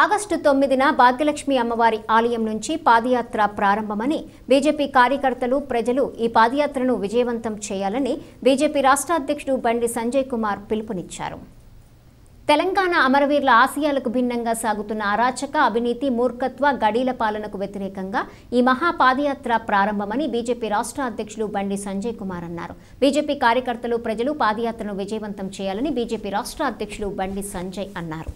August తొమ్మిదిన భాగ్యలక్ష్మి అమ్మవారి ఆలయం నుంచి పాదయాత్ర ప్రారంభమని బీజేపీ కార్యకర్తలు ప్రజలు ఈ పాదయాత్రను విజయవంతం చేయాలని బీజేపీ రాష్ట్రాధ్యక్షుడు బండి సంజయ్ కుమార్ పిలుపునిచ్చారు తెలంగాణ అమరవీరుల ఆశయాలకు భిన్నంగా సాగుతున్న అరాచక అవినీతి మూర్ఖత్వ గడీల పాలనకు వ్యతిరేకంగా ఈ మహాపాదయాత్ర ప్రారంభమని బీజేపీ రాష్ట్ర అధ్యక్షులు బండి సంజయ్ కుమార్ అన్నారు బీజేపీ కార్యకర్తలు ప్రజలు పాదయాత్రను విజయవంతం చేయాలని బీజేపీ రాష్ట్ర అధ్యక్షులు బండి సంజయ్ అన్నారు